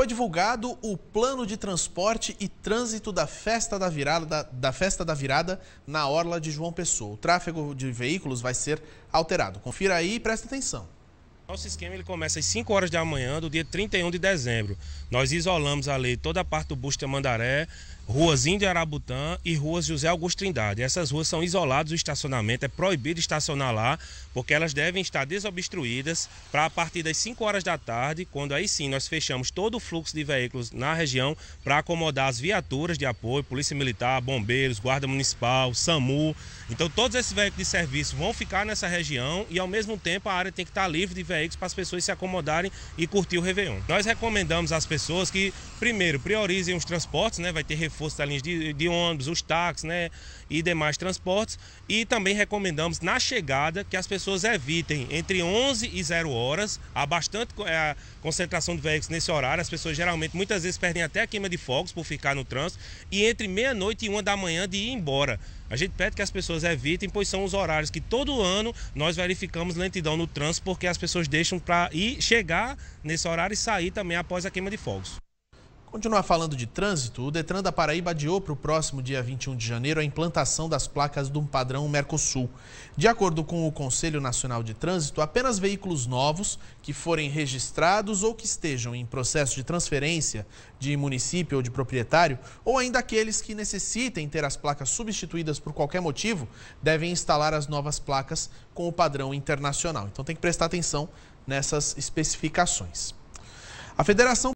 foi divulgado o plano de transporte e trânsito da festa da virada, da, da, festa da virada na orla de João Pessoa. O tráfego de veículos vai ser alterado. Confira aí e presta atenção. Nosso esquema ele começa às 5 horas da manhã do dia 31 de dezembro. Nós isolamos ali toda a parte do Busto Mandaré ruas Índia Arabutã e ruas José Augusto Trindade. Essas ruas são isoladas do estacionamento, é proibido estacionar lá, porque elas devem estar desobstruídas para a partir das 5 horas da tarde, quando aí sim nós fechamos todo o fluxo de veículos na região para acomodar as viaturas de apoio, Polícia Militar, Bombeiros, Guarda Municipal, SAMU. Então todos esses veículos de serviço vão ficar nessa região e ao mesmo tempo a área tem que estar tá livre de veículos para as pessoas se acomodarem e curtir o Réveillon. Nós recomendamos às pessoas que primeiro priorizem os transportes, né? Vai ter refúgio reforço das linhas de, de ônibus, os táxis né, e demais transportes. E também recomendamos na chegada que as pessoas evitem entre 11 e 0 horas. Há bastante é, concentração de veículos nesse horário. As pessoas geralmente, muitas vezes, perdem até a queima de fogos por ficar no trânsito. E entre meia-noite e uma da manhã de ir embora. A gente pede que as pessoas evitem, pois são os horários que todo ano nós verificamos lentidão no trânsito, porque as pessoas deixam para ir chegar nesse horário e sair também após a queima de fogos. Continuar falando de trânsito, o Detran da Paraíba adiou para o próximo dia 21 de janeiro a implantação das placas do padrão Mercosul. De acordo com o Conselho Nacional de Trânsito, apenas veículos novos que forem registrados ou que estejam em processo de transferência de município ou de proprietário, ou ainda aqueles que necessitem ter as placas substituídas por qualquer motivo, devem instalar as novas placas com o padrão internacional. Então tem que prestar atenção nessas especificações. A Federação